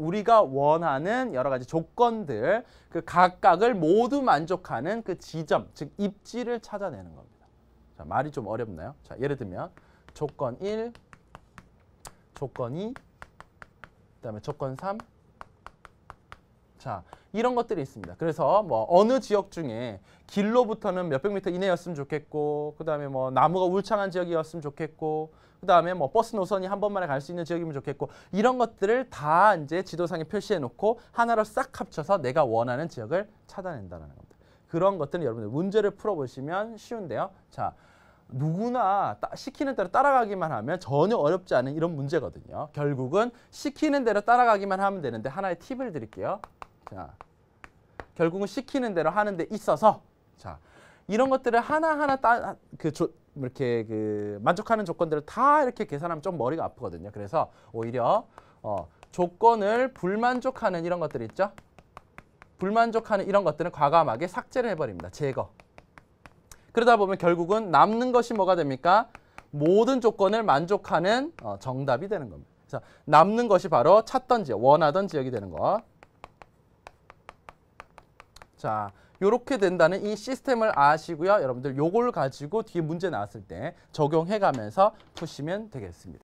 우리가 원하는 여러 가지 조건들 그 각각을 모두 만족하는 그 지점 즉 입지를 찾아내는 겁니다. 자, 말이 좀 어렵나요? 자, 예를 들면 조건 1, 조건 2, 그다음에 조건 3, 자, 이런 것들이 있습니다. 그래서 뭐 어느 지역 중에 길로부터는 몇백 미터 이내였으면 좋겠고, 그 다음에 뭐 나무가 울창한 지역이었으면 좋겠고, 그 다음에 뭐 버스 노선이 한 번만에 갈 수 있는 지역이면 좋겠고, 이런 것들을 다 이제 지도상에 표시해 놓고 하나로 싹 합쳐서 내가 원하는 지역을 찾아낸다는 겁니다. 그런 것들은 여러분들 문제를 풀어보시면 쉬운데요. 자, 누구나 시키는 대로 따라가기만 하면 전혀 어렵지 않은 이런 문제거든요. 결국은 시키는 대로 따라가기만 하면 되는데 하나의 팁을 드릴게요. 자, 결국은 시키는 대로 하는 데 있어서 자, 이런 것들을 하나하나 따, 그 조, 이렇게 그 만족하는 조건들을 다 이렇게 계산하면 좀 머리가 아프거든요. 그래서 오히려 어, 조건을 불만족하는 이런 것들 있죠. 불만족하는 이런 것들은 과감하게 삭제를 해버립니다. 제거. 그러다 보면 결국은 남는 것이 뭐가 됩니까? 모든 조건을 만족하는 어, 정답이 되는 겁니다. 그래서 남는 것이 바로 찾던 지역, 원하던 지역이 되는 거. 자, 이렇게 된다는 이 시스템을 아시고요. 여러분들 요걸 가지고 뒤에 문제 나왔을 때 적용해 가면서 푸시면 되겠습니다.